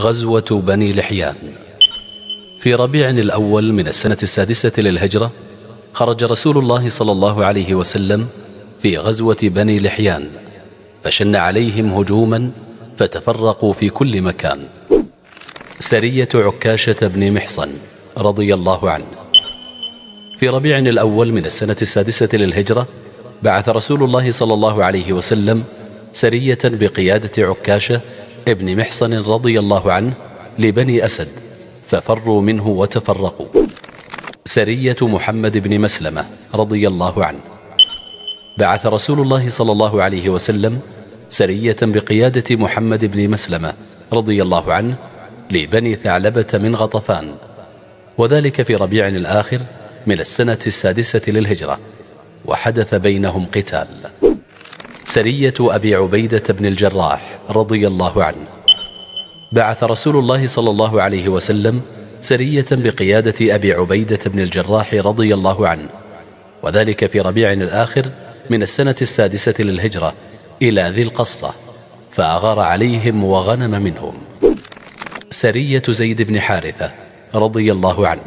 غزوة بني لحيان في ربيع الأول من السنة السادسة للهجرة خرج رسول الله صلى الله عليه وسلم في غزوة بني لحيان فشن عليهم هجوما فتفرقوا في كل مكان سرية عكاشة بن محصن رضي الله عنه في ربيع الأول من السنة السادسة للهجرة بعث رسول الله صلى الله عليه وسلم سرية بقيادة عكاشة ابن محصن رضي الله عنه لبني أسد ففروا منه وتفرقوا سرية محمد بن مسلمة رضي الله عنه بعث رسول الله صلى الله عليه وسلم سرية بقيادة محمد بن مسلمة رضي الله عنه لبني ثعلبة من غطفان وذلك في ربيع الآخر من السنة السادسة للهجرة وحدث بينهم قتال سرية أبي عبيدة بن الجراح رضي الله عنه بعث رسول الله صلى الله عليه وسلم سرية بقيادة أبي عبيدة بن الجراح رضي الله عنه وذلك في ربيع الآخر من السنة السادسة للهجرة إلى ذي القصة فأغار عليهم وغنم منهم سرية زيد بن حارثة رضي الله عنه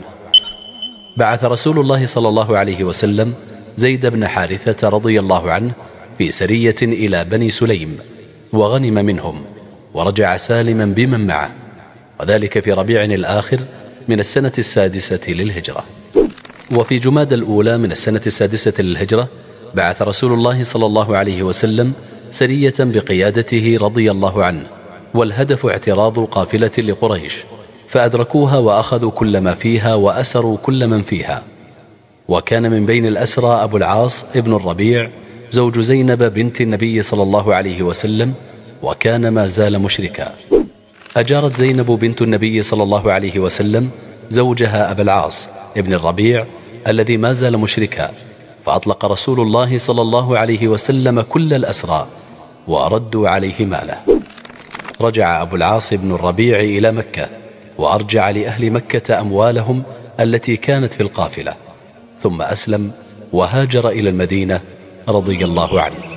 بعث رسول الله صلى الله عليه وسلم زيد بن حارثة رضي الله عنه في سرية إلى بني سليم وغنم منهم ورجع سالما بمن معه وذلك في ربيع الآخر من السنة السادسة للهجرة وفي جماد الأولى من السنة السادسة للهجرة بعث رسول الله صلى الله عليه وسلم سرية بقيادته رضي الله عنه والهدف اعتراض قافلة لقريش فأدركوها وأخذوا كل ما فيها وأسروا كل من فيها وكان من بين الأسرى أبو العاص ابن الربيع زوج زينب بنت النبي صلى الله عليه وسلم وكان ما زال مشركا أجارت زينب بنت النبي صلى الله عليه وسلم زوجها أبا العاص ابن الربيع الذي ما زال مشركا فأطلق رسول الله صلى الله عليه وسلم كل الأسرى وأردوا عليه ماله رجع أبو العاص بن الربيع إلى مكة وأرجع لأهل مكة أموالهم التي كانت في القافلة ثم أسلم وهاجر إلى المدينة رضي الله عنه